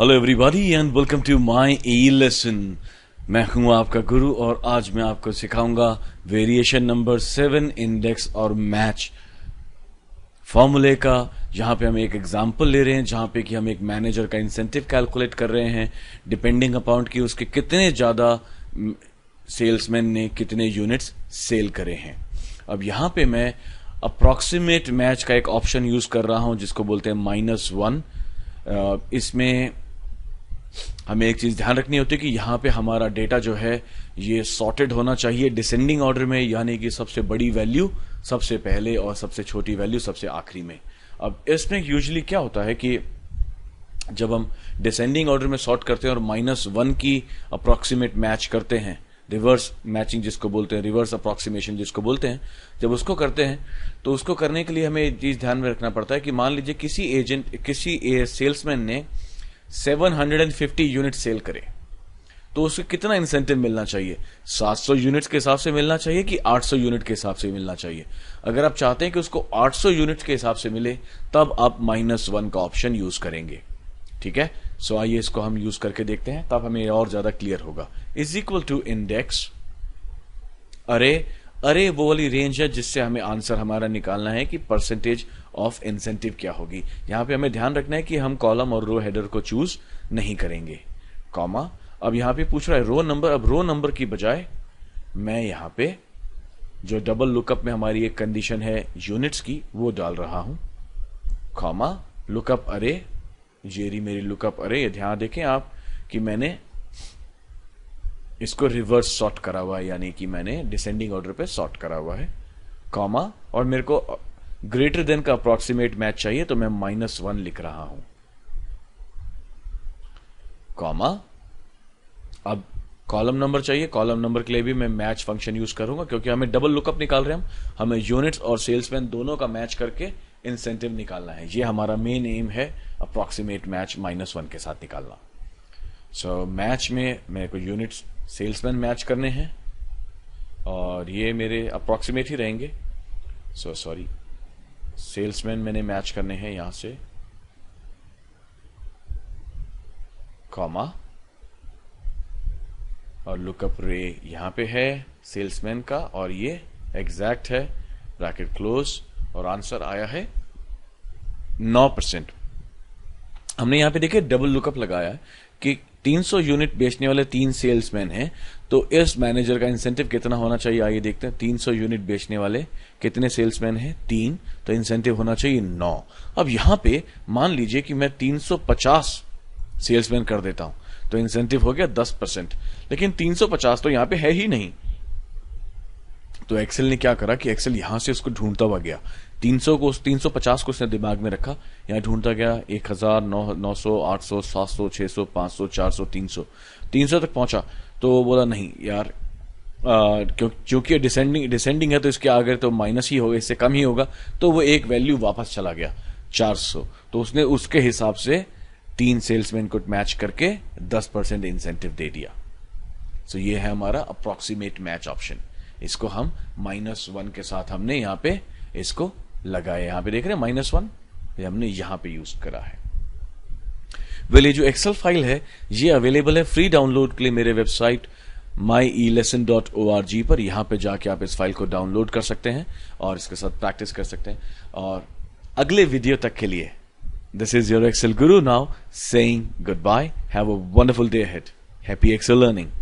hello everybody and welcome to my e lesson मैं हूं आपका गुरु और आज मैं आपको सिखाऊंगा वेरिएशन नंबर सेवन इंडेक्स और मैच फॉर्मूले का जहां पे हम एक एग्जांपल ले रहे हैं जहां पे कि हम एक मैनेजर का इंसेंटिव कैलकुलेट कर रहे हैं डिपेंडिंग अपाउंट की उसके कितने ज़्यादा सेल्समैन ने कितने यूनिट्स सेल करे हैं अब यहां पे मैं अप्रॉक्सीमेट मैच का एक ऑप्शन यूज़ कर रहा हूं जिसको बोलते हैं माइनस वन इसमें हमें एक चीज़ ध्यान रखनी होती है कि यहाँ पे हमारा डेटा जो है ये सॉर्टेड होना चाहिए डिसेंडिंग ऑर्डर में यानी कि सबसे बड़ी वैल्यू सबसे पहले और सबसे छोटी वैल्यू सबसे आखिरी में अब इसमें यूजली क्या होता है कि जब हम डिसेंडिंग ऑर्डर में सॉर्ट करते हैं और माइनस वन की अप्रोक्सीमेट मैच करते हैं रिवर्स मैचिंग जिसको बोलते हैं रिवर्स अप्रॉक्सीमेशन जिसको बोलते हैं जब उसको करते हैं तो उसको करने के लिए हमें चीज़ ध्यान में रखना पड़ता है कि मान लीजिए किसी एजेंट किसी सेल्समैन ने 750 यूनिट सेल करे तो उसको कितना इंसेंटिव मिलना चाहिए 700 यूनिट्स के हिसाब से मिलना चाहिए कि 800 यूनिट के हिसाब से मिलना चाहिए अगर आप चाहते हैं कि उसको 800 यूनिट के हिसाब से मिले तब आप माइनस वन का ऑप्शन यूज करेंगे ठीक है सो so, आइए इसको हम यूज करके देखते हैं तब हमें और ज्यादा क्लियर होगा इज इक्वल टू इंडेक्स अरे अरे वो वाली रेंज है जिससे हमें आंसर हमारा निकालना है कि परसेंटेज ऑफ इंसेंटिव क्या होगी यहां पे हमें ध्यान रखना है कि हम कॉलम और रो हेडर को चूज नहीं करेंगे कॉमा अब यहां पे पूछ रहा है रो नंबर अब रो नंबर की बजाय मैं यहां पे जो डबल लुकअप में हमारी एक कंडीशन है यूनिट्स की वो डाल रहा हूं कॉमा लुकअप अरे जेरी मेरी लुकअप अरे ध्यान देखें आप कि मैंने इसको रिवर्स सॉर्ट करा हुआ है यानी कि मैंने डिसेंडिंग ऑर्डर पे सॉर्ट करा हुआ है कॉमा और मेरे को ग्रेटर देन का अप्रोक्सीमेट मैच चाहिए तो मैं माइनस वन लिख रहा हूं कॉमा अब कॉलम नंबर चाहिए कॉलम नंबर के लिए भी मैं मैच फंक्शन यूज करूंगा क्योंकि हमें डबल लुकअप निकाल रहे हैं हम हमें यूनिट्स और सेल्समैन दोनों का मैच करके इंसेंटिव निकालना है ये हमारा मेन एम है अप्रोक्सीमेट मैच माइनस वन के साथ निकालना सो so, मैच में मेरे को यूनिट्स सेल्समैन मैच करने हैं और ये मेरे अप्रॉक्सीमेट ही रहेंगे सो सॉरी सेल्समैन मैंने मैच करने हैं यहां से कॉमा और लुकअप रे यहां पे है सेल्समैन का और ये एग्जैक्ट है ब्रैकेट क्लोज और आंसर आया है नौ परसेंट हमने यहां पे देखे डबल लुकअप लगाया है कि 300 यूनिट बेचने वाले तीन सेल्समैन हैं तो इस मैनेजर का इंसेंटिव कितना होना चाहिए आइए देखते हैं 300 यूनिट बेचने वाले कितने सेल्समैन हैं तीन तो इंसेंटिव होना चाहिए नौ अब यहां पे मान लीजिए कि मैं 350 सेल्समैन कर देता हूं तो इंसेंटिव हो गया 10 परसेंट लेकिन 350 तो यहां पे है ही नहीं तो एक्सेल ने क्या करा कि एक्सेल यहां से उसको ढूंढता हुआ गया 300 को 350 को उसने दिमाग में रखा यहाँ ढूंढता गया 1000 900 800 700 600 500 400 300 300 तक पहुंचा तो वो बोला नहीं यार क्योंकि डिसेंडिंग डिसेंडिंग है तो इसके आगे तो माइनस ही होगा इससे कम ही होगा तो वो एक वैल्यू वापस चला गया 400 तो उसने उसके हिसाब से तीन सेल्समैन को मैच करके 10 परसेंट इंसेंटिव दे दिया सो so ये है हमारा अप्रोक्सीमेट मैच ऑप्शन इसको हम माइनस वन के साथ हमने यहां पे इसको लगाया यहां पे देख रहे हैं माइनस वन हमने यहां पे यूज करा है वे जो एक्सेल फाइल है ये अवेलेबल है फ्री डाउनलोड के लिए मेरे website my e lesson dot O R G पर यहां पे जाके आप इस फाइल को डाउनलोड कर सकते हैं और इसके साथ प्रैक्टिस कर सकते हैं और अगले वीडियो तक के लिए this is your Excel guru now saying goodbye have a wonderful day head happy Excel learning